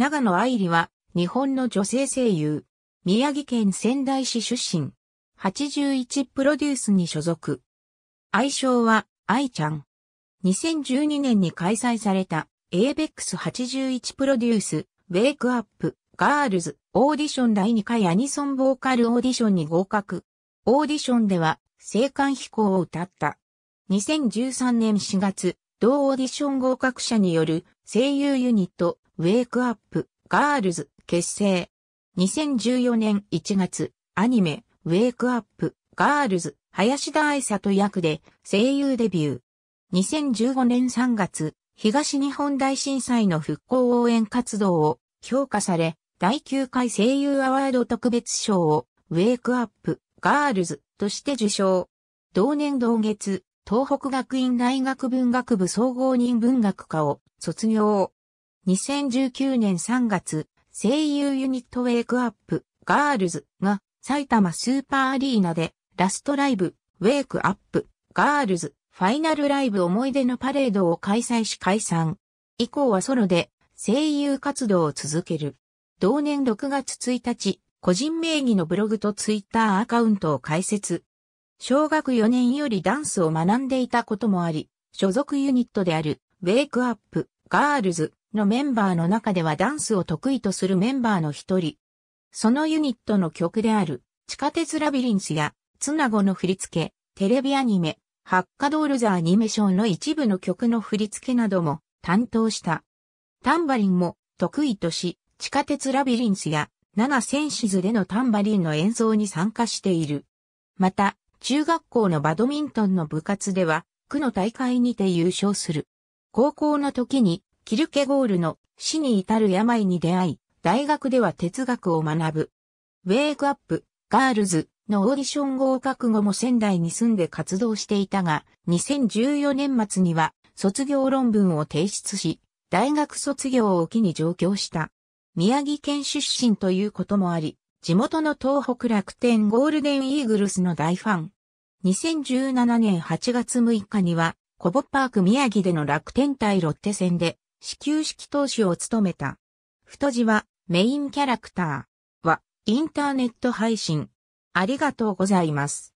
長野愛理は、日本の女性声優。宮城県仙台市出身。81プロデュースに所属。愛称は、愛ちゃん。2012年に開催された、ABEX81 プロデュース、ウェイクアップ、ガールズ、オーディション第2回アニソンボーカルオーディションに合格。オーディションでは、青函飛行を歌った。2013年4月、同オーディション合格者による声優ユニットウェイクアップ、ガールズ、結成。2014年1月、アニメ、ウェイクアップ、ガールズ、林田愛里役で声優デビュー。2015年3月、東日本大震災の復興応援活動を評価され、第9回声優アワード特別賞をウェイクアップ、ガールズとして受賞。同年同月、東北学院大学文学部総合人文学科を卒業。2019年3月、声優ユニットウェイクアップ、ガールズが埼玉スーパーアリーナでラストライブ、ウェイクアップ、ガールズ、ファイナルライブ思い出のパレードを開催し解散。以降はソロで声優活動を続ける。同年6月1日、個人名義のブログとツイッターアカウントを開設。小学4年よりダンスを学んでいたこともあり、所属ユニットである、ウェイクアップ、ガールズ、のメンバーの中ではダンスを得意とするメンバーの一人。そのユニットの曲である、地下鉄ラビリンスや、ツナゴの振り付け、テレビアニメ、ハッカドールザアニメションの一部の曲の振り付けなども担当した。タンバリンも得意とし、地下鉄ラビリンスや、ナセンシズでのタンバリンの演奏に参加している。また、中学校のバドミントンの部活では、区の大会にて優勝する。高校の時にキルケゴールの死に至る病に出会い、大学では哲学を学ぶ。ウェイクアップ、ガールズのオーディション合格後も仙台に住んで活動していたが、2014年末には卒業論文を提出し、大学卒業を機に上京した。宮城県出身ということもあり、地元の東北楽天ゴールデンイーグルスの大ファン。2017年8月6日には、コボパーク宮城での楽天対ロッテ戦で始球式投手を務めた。太字は、メインキャラクターは、インターネット配信。ありがとうございます。